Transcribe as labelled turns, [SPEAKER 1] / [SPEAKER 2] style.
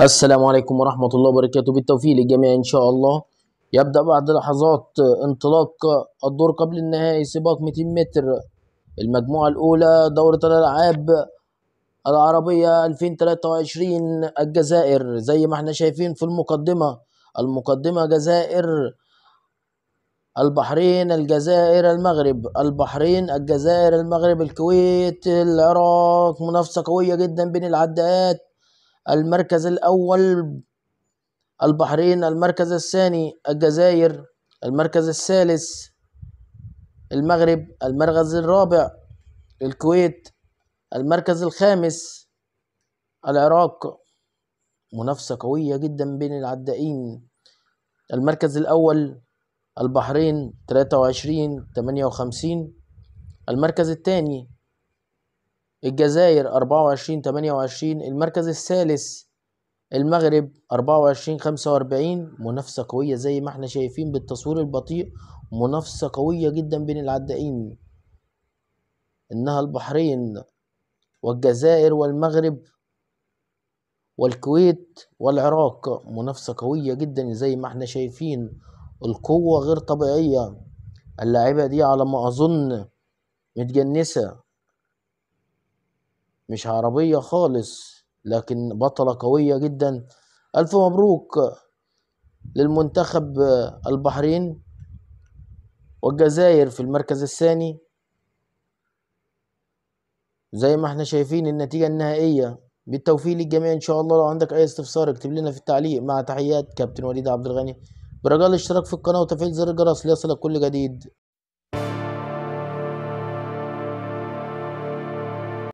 [SPEAKER 1] السلام عليكم ورحمة الله وبركاته بالتوفيق للجميع إن شاء الله يبدأ بعد لحظات انطلاق الدور قبل النهائي سباق 200 متر المجموعة الأولى دورة الألعاب العربية 2023 الجزائر زي ما احنا شايفين في المقدمة المقدمة جزائر البحرين الجزائر المغرب البحرين الجزائر المغرب الكويت العراق منافسة قوية جدا بين العداءات المركز الأول البحرين المركز الثاني الجزائر المركز الثالث المغرب المركز الرابع الكويت المركز الخامس العراق منافسة قوية جدا بين العدائين المركز الأول البحرين 23 58 المركز الثاني الجزائر أربعة وعشرين تمانية وعشرين المركز الثالث المغرب أربعة وعشرين خمسة وأربعين منافسة قوية زي ما احنا شايفين بالتصوير البطيء منافسة قوية جدا بين العدائين إنها البحرين والجزائر والمغرب والكويت والعراق منافسة قوية جدا زي ما احنا شايفين القوة غير طبيعية اللاعبة دي على ما أظن متجنسة مش عربية خالص لكن بطلة قوية جدا ألف مبروك للمنتخب البحرين والجزائر في المركز الثاني زي ما احنا شايفين النتيجة النهائية بالتوفيق للجميع ان شاء الله لو عندك اي استفسار اكتب لنا في التعليق مع تحيات كابتن وليد عبد الغني برجاء الاشتراك في القناة وتفعيل زر الجرس ليصلك كل جديد